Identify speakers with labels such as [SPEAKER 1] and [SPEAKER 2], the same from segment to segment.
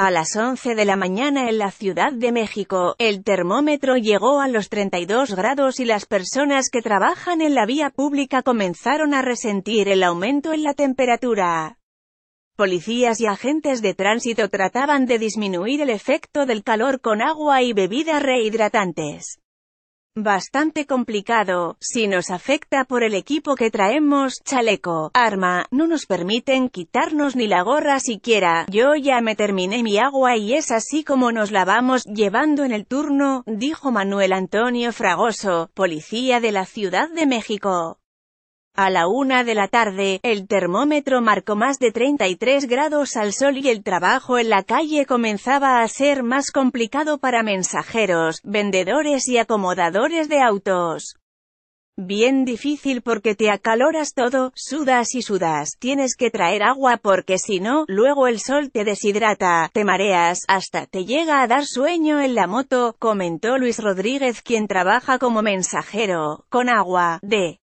[SPEAKER 1] A las 11 de la mañana en la Ciudad de México, el termómetro llegó a los 32 grados y las personas que trabajan en la vía pública comenzaron a resentir el aumento en la temperatura. Policías y agentes de tránsito trataban de disminuir el efecto del calor con agua y bebidas rehidratantes bastante complicado, si nos afecta por el equipo que traemos, chaleco, arma, no nos permiten quitarnos ni la gorra siquiera, yo ya me terminé mi agua y es así como nos la vamos llevando en el turno, dijo Manuel Antonio Fragoso, policía de la Ciudad de México. A la una de la tarde, el termómetro marcó más de 33 grados al sol y el trabajo en la calle comenzaba a ser más complicado para mensajeros, vendedores y acomodadores de autos. Bien difícil porque te acaloras todo, sudas y sudas, tienes que traer agua porque si no, luego el sol te deshidrata, te mareas, hasta te llega a dar sueño en la moto, comentó Luis Rodríguez quien trabaja como mensajero, con agua, de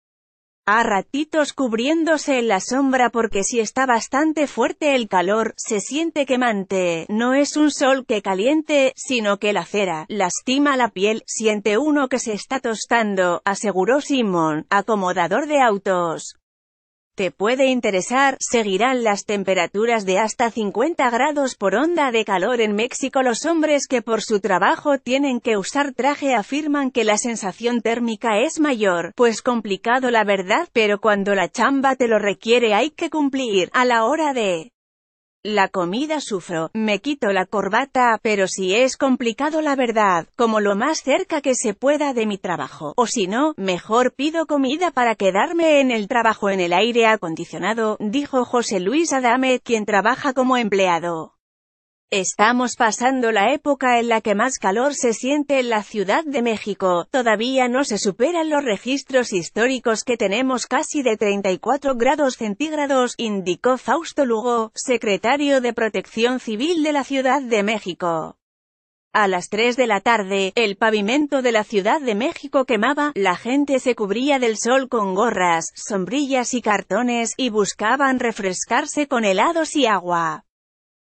[SPEAKER 1] a ratitos cubriéndose en la sombra porque si está bastante fuerte el calor, se siente quemante, no es un sol que caliente, sino que la cera, lastima la piel, siente uno que se está tostando, aseguró Simon, acomodador de autos te puede interesar, seguirán las temperaturas de hasta 50 grados por onda de calor en México. Los hombres que por su trabajo tienen que usar traje afirman que la sensación térmica es mayor, pues complicado la verdad, pero cuando la chamba te lo requiere hay que cumplir, a la hora de la comida sufro, me quito la corbata, pero si es complicado la verdad, como lo más cerca que se pueda de mi trabajo, o si no, mejor pido comida para quedarme en el trabajo en el aire acondicionado, dijo José Luis Adame, quien trabaja como empleado. Estamos pasando la época en la que más calor se siente en la Ciudad de México, todavía no se superan los registros históricos que tenemos casi de 34 grados centígrados, indicó Fausto Lugo, secretario de Protección Civil de la Ciudad de México. A las 3 de la tarde, el pavimento de la Ciudad de México quemaba, la gente se cubría del sol con gorras, sombrillas y cartones, y buscaban refrescarse con helados y agua.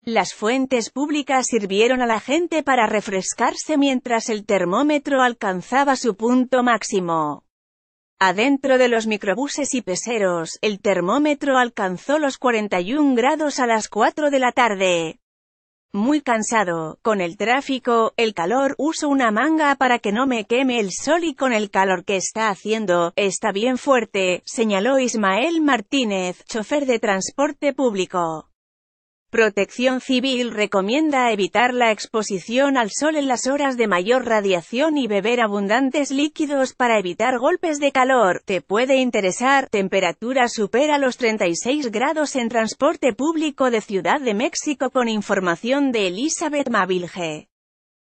[SPEAKER 1] Las fuentes públicas sirvieron a la gente para refrescarse mientras el termómetro alcanzaba su punto máximo. Adentro de los microbuses y peseros, el termómetro alcanzó los 41 grados a las 4 de la tarde. Muy cansado, con el tráfico, el calor, uso una manga para que no me queme el sol y con el calor que está haciendo, está bien fuerte, señaló Ismael Martínez, chofer de transporte público. Protección Civil recomienda evitar la exposición al sol en las horas de mayor radiación y beber abundantes líquidos para evitar golpes de calor. Te puede interesar, temperatura supera los 36 grados en transporte público de Ciudad de México con información de Elizabeth Mavilge.